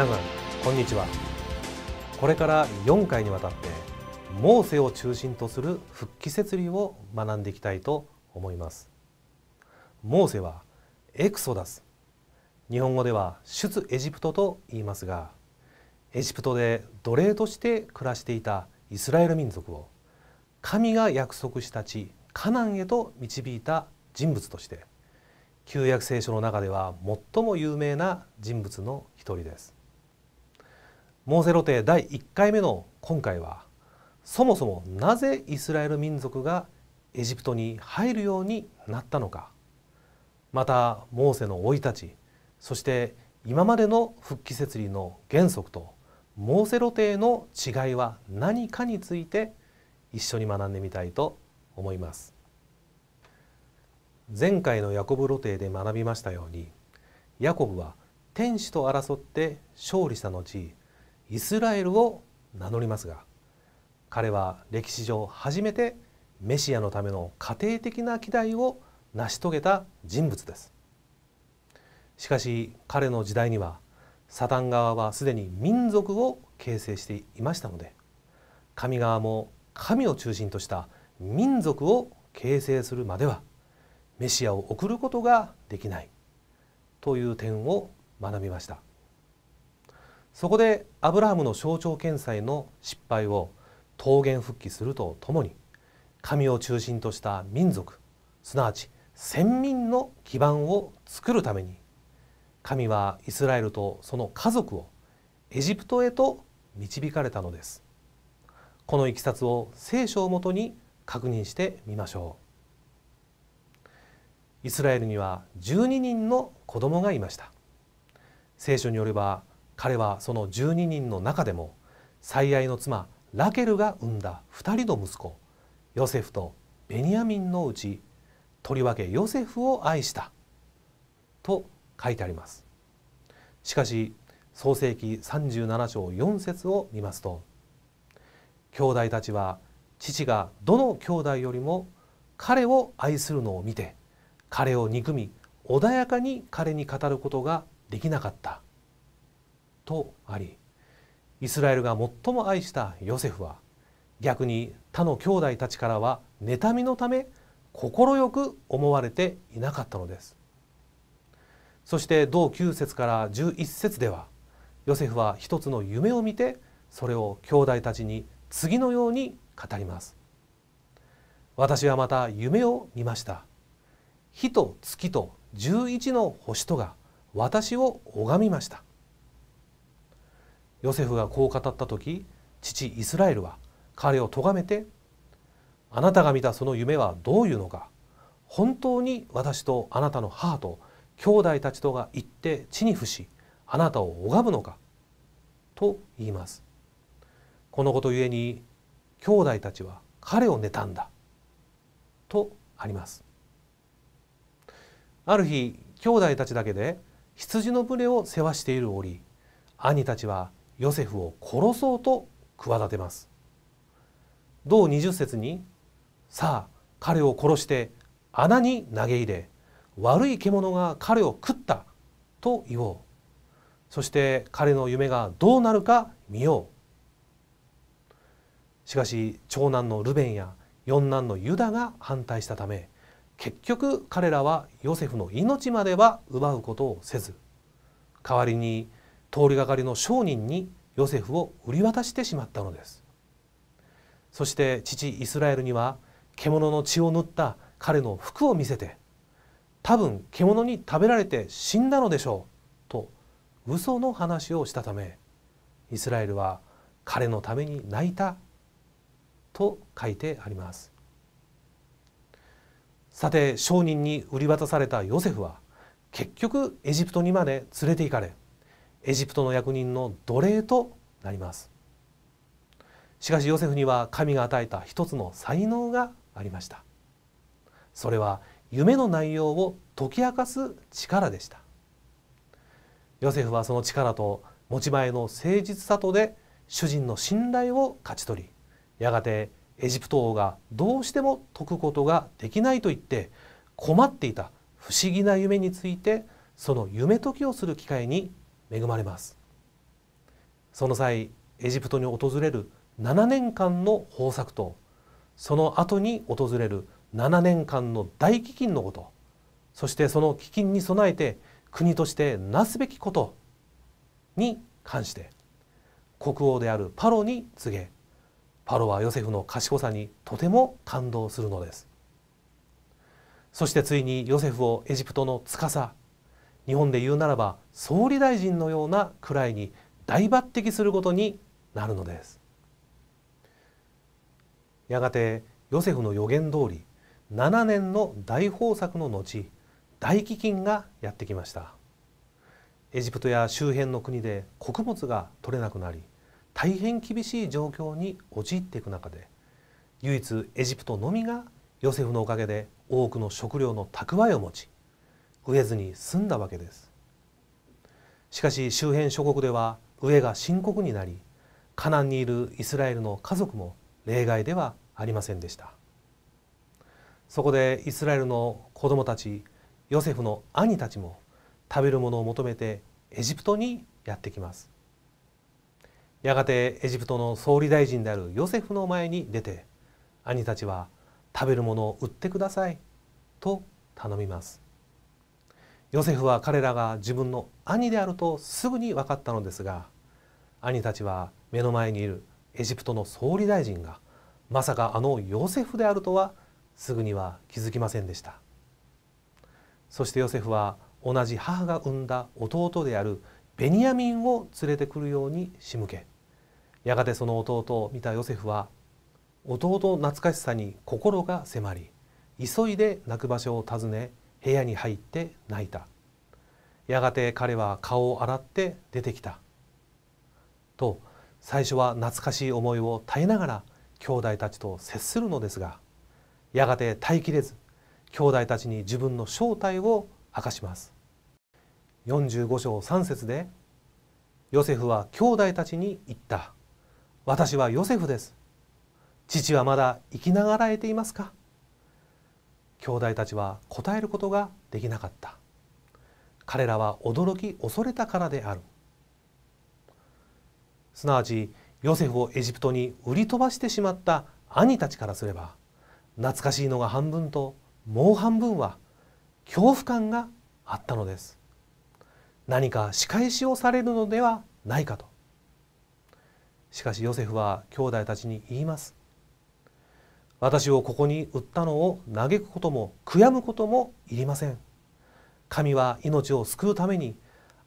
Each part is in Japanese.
皆さんこんにちはこれから4回にわたってモーセを中心とする復帰節理を学んでいきたいと思いますモーセはエクソダス日本語では出エジプトと言いますがエジプトで奴隷として暮らしていたイスラエル民族を神が約束した地カナンへと導いた人物として旧約聖書の中では最も有名な人物の一人ですモーセロテ第1回目の今回はそもそもなぜイスラエル民族がエジプトに入るようになったのかまたモーセの生い立ちそして今までの復帰設理の原則とモーセロテの違いは何かについて一緒に学んでみたいと思います前回のヤコブ露呈で学びましたようにヤコブは天使と争って勝利した後イスラエルを名乗りますが彼は歴史上初めてメシアのための家庭的な期待を成し遂げた人物ですしかし彼の時代にはサタン側はすでに民族を形成していましたので神側も神を中心とした民族を形成するまではメシアを送ることができないという点を学びましたそこでアブラハムの象徴検裁の失敗を桃源復帰するとともに神を中心とした民族すなわち先民の基盤を作るために神はイスラエルとその家族をエジプトへと導かれたのですこのいきさつを聖書をもとに確認してみましょうイスラエルには12人の子供がいました聖書によれば彼はその12人の中でも最愛の妻ラケルが産んだ2人の息子ヨセフとベニヤミンのうちとりわけヨセフを愛したと書いてありますしかし創世紀37章4節を見ますと兄弟たちは父がどの兄弟よりも彼を愛するのを見て彼を憎み穏やかに彼に語ることができなかったとありイスラエルが最も愛したヨセフは逆に他の兄弟たちからは妬みのため快く思われていなかったのですそして同9節から11節ではヨセフは一つの夢を見てそれを兄弟たちに次のように語ります私はまた夢を見ました火と月と11の星とが私を拝みましたヨセフがこう語った時父イスラエルは彼を咎めて「あなたが見たその夢はどういうのか本当に私とあなたの母と兄弟たちとが行って地に伏しあなたを拝むのか」と言います。このことゆえに兄弟たちは彼を妬んだとありますある日兄弟たちだけで羊の群れを世話している折兄たちはヨセフを殺そうと企てます同二十節に「さあ彼を殺して穴に投げ入れ悪い獣が彼を食った」と言おうそして彼の夢がどうなるか見ようしかし長男のルベンや四男のユダが反対したため結局彼らはヨセフの命までは奪うことをせず代わりに通りがかりの商人にヨセフを売り渡してしまったのですそして父イスラエルには獣の血を塗った彼の服を見せて多分獣に食べられて死んだのでしょうと嘘の話をしたためイスラエルは彼のために泣いたと書いてありますさて商人に売り渡されたヨセフは結局エジプトにまで連れて行かれエジプトの役人の奴隷となりますしかしヨセフには神が与えた一つの才能がありましたそれは夢の内容を解き明かす力でしたヨセフはその力と持ち前の誠実さとで主人の信頼を勝ち取りやがてエジプト王がどうしても解くことができないと言って困っていた不思議な夢についてその夢解きをする機会に恵まれますその際エジプトに訪れる7年間の豊作とその後に訪れる7年間の大飢饉のことそしてその飢饉に備えて国としてなすべきことに関して国王であるパロに告げパロはヨセフの賢さにとても感動するのですそしてついにヨセフをエジプトの司日本で言うならば総理大臣のようなくらいに大抜擢することになるのですやがてヨセフの予言通り7年の大豊作の後大飢饉がやってきましたエジプトや周辺の国で穀物が取れなくなり大変厳しい状況に陥っていく中で唯一エジプトのみがヨセフのおかげで多くの食料の蓄えを持ち飢えずに済んだわけですしかし周辺諸国では飢えが深刻になりカナンにいるイスラエルの家族も例外ではありませんでしたそこでイスラエルの子供たちヨセフの兄たちも食べるものを求めてエジプトにやってきますやがてエジプトの総理大臣であるヨセフの前に出て兄たちは食べるものを売ってくださいと頼みますヨセフは彼らが自分の兄であるとすぐに分かったのですが兄たちは目の前にいるエジプトの総理大臣がまさかあのヨセフであるとはすぐには気づきませんでしたそしてヨセフは同じ母が産んだ弟であるベニヤミンを連れてくるように仕向けやがてその弟を見たヨセフは弟の懐かしさに心が迫り急いで泣く場所を訪ね部屋に入って泣いたやがて彼は顔を洗って出てきたと最初は懐かしい思いを耐えながら兄弟たちと接するのですがやがて耐えきれず兄弟たちに自分の正体を明かします45章3節でヨセフは兄弟たちに言った私はヨセフです父はまだ生きながらえていますか兄弟たちは答えることができなかった彼らは驚き恐れたからであるすなわちヨセフをエジプトに売り飛ばしてしまった兄たちからすれば懐かしいのが半分ともう半分は恐怖感があったのです何か仕返しをされるのではないかとしかしヨセフは兄弟たちに言います私をここに売ったのを嘆くことも悔やむこともいりません神は命を救うために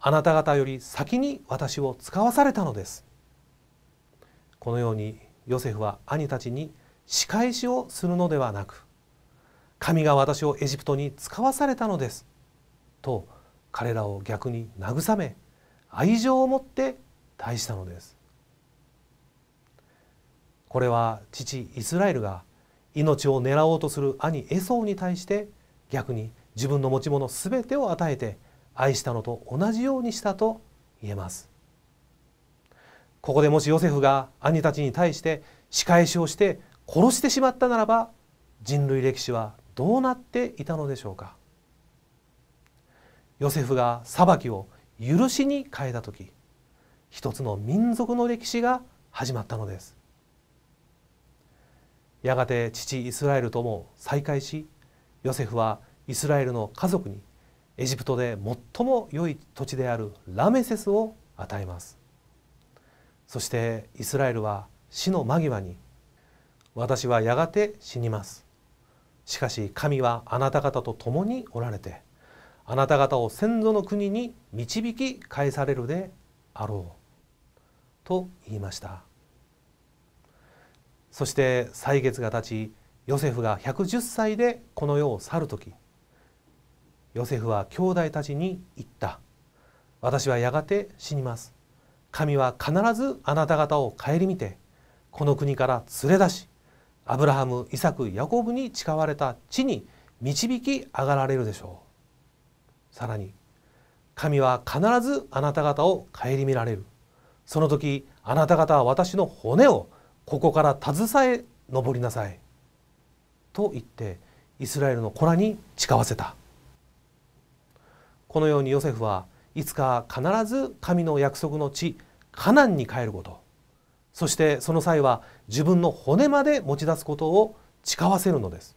あなた方より先に私を使わされたのですこのようにヨセフは兄たちに仕返しをするのではなく神が私をエジプトに使わされたのですと彼らを逆に慰め愛情を持って対したのですこれは父イスラエルが命を狙おうとする兄エソーに対して逆に自分の持ち物すべてを与えて愛したのと同じようにしたと言えますここでもしヨセフが兄たちに対して仕返しをして殺してしまったならば人類歴史はどうなっていたのでしょうかヨセフが裁きを許しに変えた時一つの民族の歴史が始まったのですやがて父イスラエルとも再会しヨセフはイスラエルの家族にエジプトで最も良い土地であるラメセスを与えますそしてイスラエルは死の間際に私はやがて死にますしかし神はあなた方と共におられてあなた方を先祖の国に導き返されるであろうと言いましたそして歳月が経ちヨセフが110歳でこの世を去る時ヨセフは兄弟たちに言った私はやがて死にます神は必ずあなた方を顧みてこの国から連れ出しアブラハムイサクヤコブに誓われた地に導き上がられるでしょうさらに神は必ずあなた方を顧みられるその時あなた方は私の骨をここから携え登りなさい」と言ってイスラエルの子らに誓わせたこのようにヨセフはいつか必ず神の約束の地カナンに帰ることそしてその際は自分の骨まで持ち出すことを誓わせるのです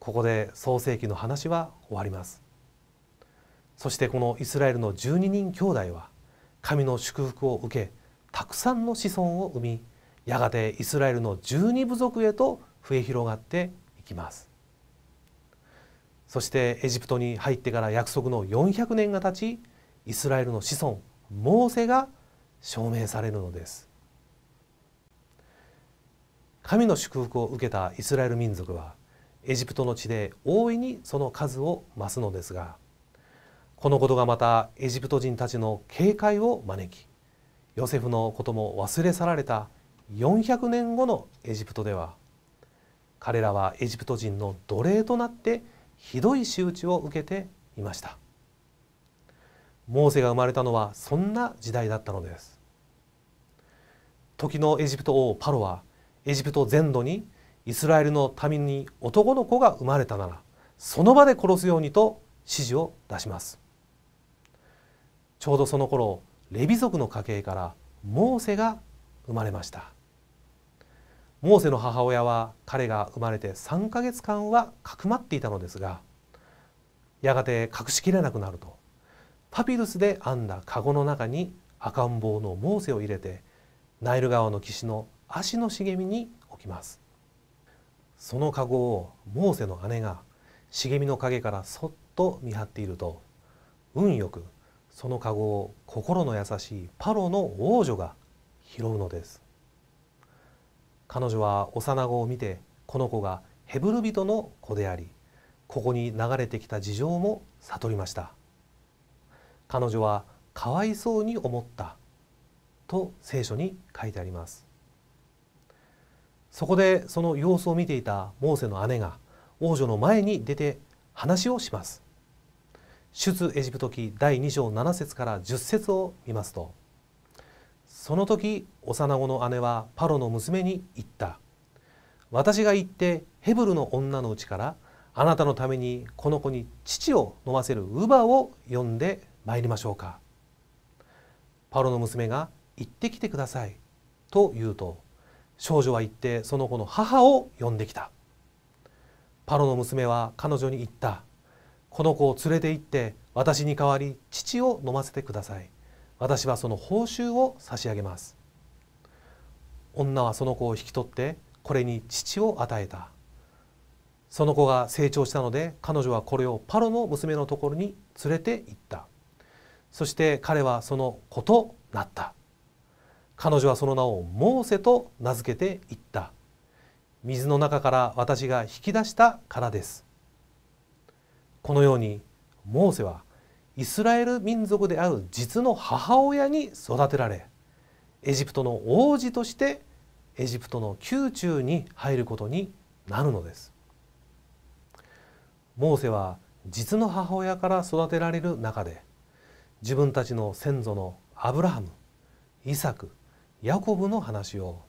ここで創世記の話は終わりますそしてこのイスラエルの12人兄弟は神の祝福を受けたくさんの子孫を生みやがてイスラエルの十二部族へと増え広がっていきますそしてエジプトに入ってから約束の400年が経ちイスラエルの子孫モーセが証明されるのです神の祝福を受けたイスラエル民族はエジプトの地で大いにその数を増すのですがこのことがまたエジプト人たちの警戒を招きヨセフのことも忘れ去られた400年後のエジプトでは彼らはエジプト人の奴隷となってひどい仕打ちを受けていましたモーセが生まれたのはそんな時代だったのです時のエジプト王パロはエジプト全土にイスラエルの民に男の子が生まれたならその場で殺すようにと指示を出しますちょうどその頃レビ族の家系からモーセが生まれましたモーセの母親は彼が生まれて3ヶ月間はかくまっていたのですがやがて隠しきれなくなるとパピルスで編んだ籠の中に赤ん坊のモーセを入れてナイル川の岸の足の茂みに置きますその籠をモーセの姉が茂みの陰からそっと見張っていると運よくその籠を心の優しいパロの王女が拾うのです彼女は幼子を見てこの子がヘブル人の子でありここに流れてきた事情も悟りました彼女はかわいそうに思ったと聖書に書いてありますそこでその様子を見ていたモーセの姉が王女の前に出て話をします出エジプト記第2章7節から10節を見ますとその時幼子の姉はパロの娘に言った私が行ってヘブルの女のうちからあなたのためにこの子に乳を飲ませる乳母を呼んでまいりましょうかパロの娘が行ってきてくださいと言うと少女は行ってその子の母を呼んできたパロの娘は彼女に言ったこの子を連れて行って私に代わり父を飲ませてください私はその報酬を差し上げます女はその子を引き取ってこれに父を与えたその子が成長したので彼女はこれをパロの娘のところに連れて行ったそして彼はその子となった彼女はその名をモーセと名付けていった水の中から私が引き出したからですこのようにモーセはイスラエル民族である実の母親に育てられエジプトの王子としてエジプトの宮中に入ることになるのですモーセは実の母親から育てられる中で自分たちの先祖のアブラハムイサクヤコブの話を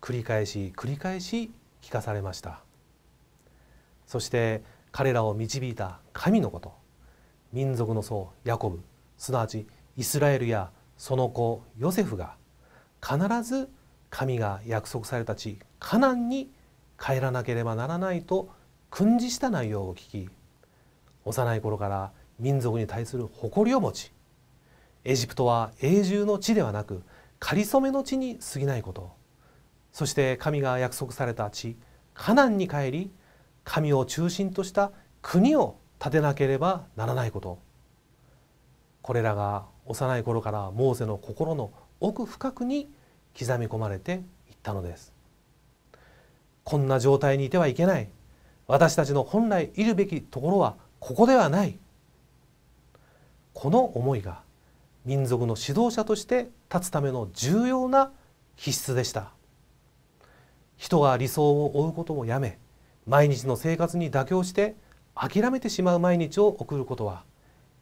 繰り返し繰り返し聞かされましたそして彼らを導いた神のこと民族の僧ヤコブすなわちイスラエルやその子ヨセフが必ず神が約束された地カナンに帰らなければならないと訓示した内容を聞き幼い頃から民族に対する誇りを持ちエジプトは永住の地ではなく仮初めの地に過ぎないことそして神が約束された地カナンに帰り神を中心とした国を建てなければならないことこれらが幼い頃からモーセの心の奥深くに刻み込まれていったのですこんな状態にいてはいけない私たちの本来いるべきところはここではないこの思いが民族の指導者として立つための重要な必須でした人が理想を追うことをやめ毎日の生活に妥協して諦めてしまう毎日を送ることは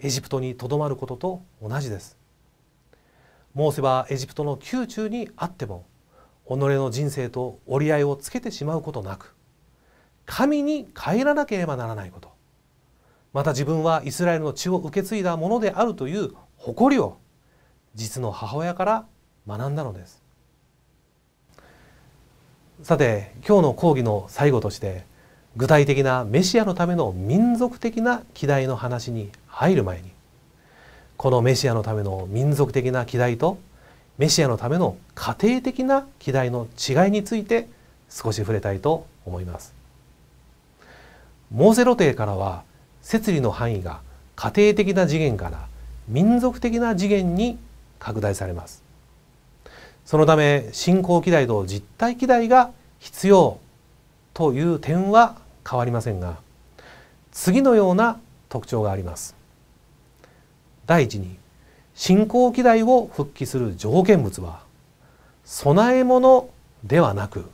エジプトにとどまることと同じですモーセはエジプトの宮中にあっても己の人生と折り合いをつけてしまうことなく神に帰らなければならないことまた自分はイスラエルの血を受け継いだものであるという誇りを実の母親から学んだのですさて今日の講義の最後として具体的なメシアのための民族的な機代の話に入る前にこのメシアのための民族的な機代とメシアのための家庭的な機代の違いについて少し触れたいと思います。モーセ路程からは摂理の範囲が家庭的な次元から民族的な次元に拡大されます。そのため信仰機待と実体機待が必要という点は変わりませんが次のような特徴があります。第一に信仰機代を復帰する条件物は供え物ではなく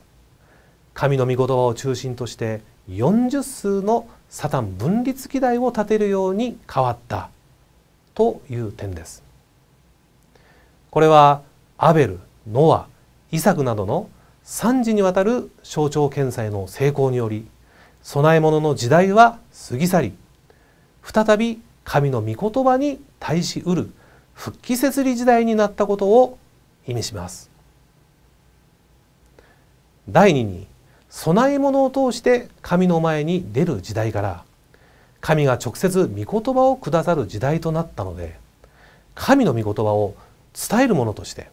神の御言葉を中心として40数のサタン分立機代を立てるように変わったという点です。これはアベルノアイサクなどの3次にわたる象徴検査への成功により供え物の時代は過ぎ去り再び神の御言葉に対しうる復帰節理時代になったことを意味します第2に供え物を通して神の前に出る時代から神が直接御言葉をくださる時代となったので神の御言葉を伝えるものとして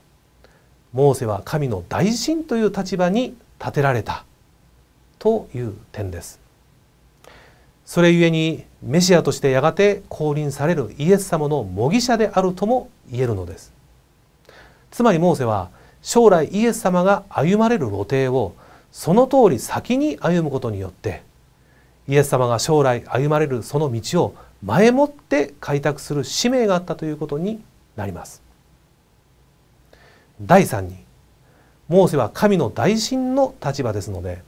モーセは神の大臣という立場に立てられたという点ですそれゆえにメシアとしてやがて降臨されるイエス様の模擬者であるとも言えるのですつまりモーセは将来イエス様が歩まれる路程をその通り先に歩むことによってイエス様が将来歩まれるその道を前もって開拓する使命があったということになります第3にモーセは神の大臣の立場ですので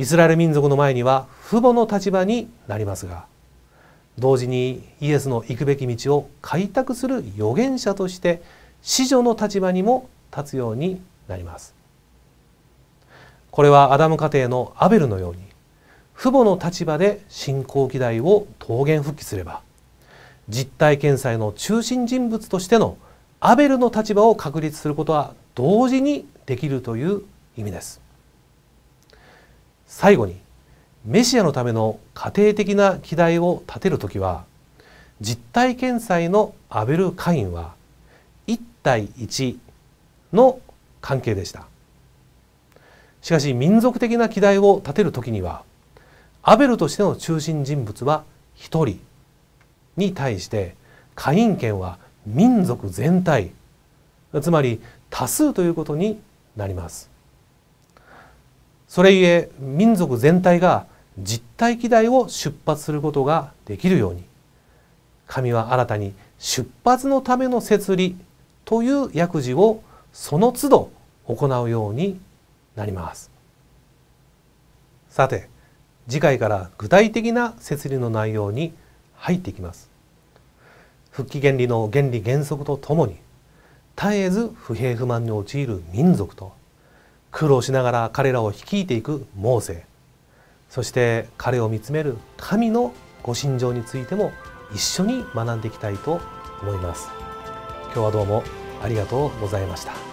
イスラエル民族の前には父母の立場になりますが同時にイエスの行くべき道を開拓する預言者として子女の立場にも立つようになりますこれはアダム家庭のアベルのように父母の立場で信仰期代を桃源復帰すれば実体検査の中心人物としてのアベルの立場を確立することは同時にできるという意味です。最後にメシアのための家庭的な議題を立てる時は実体検済のアベル・カインは1対1の関係でしたしかし民族的な議題を立てる時にはアベルとしての中心人物は1人に対してカイン権は民族全体つまり多数ということになりますそれゆえ民族全体が実体機代を出発することができるように神は新たに出発のための設理という役事をその都度行うようになりますさて次回から具体的な設理の内容に入っていきます復帰原理の原理原則とともに絶えず不平不満に陥る民族と苦労しながら彼らを率いていくモーゼそして彼を見つめる神のご心情についても一緒に学んでいきたいと思います今日はどうもありがとうございました